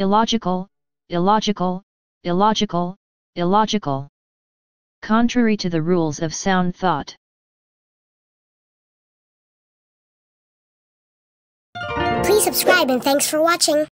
illogical, illogical, illogical, illogical. Contrary to the rules of sound thought. Please subscribe and thanks for watching.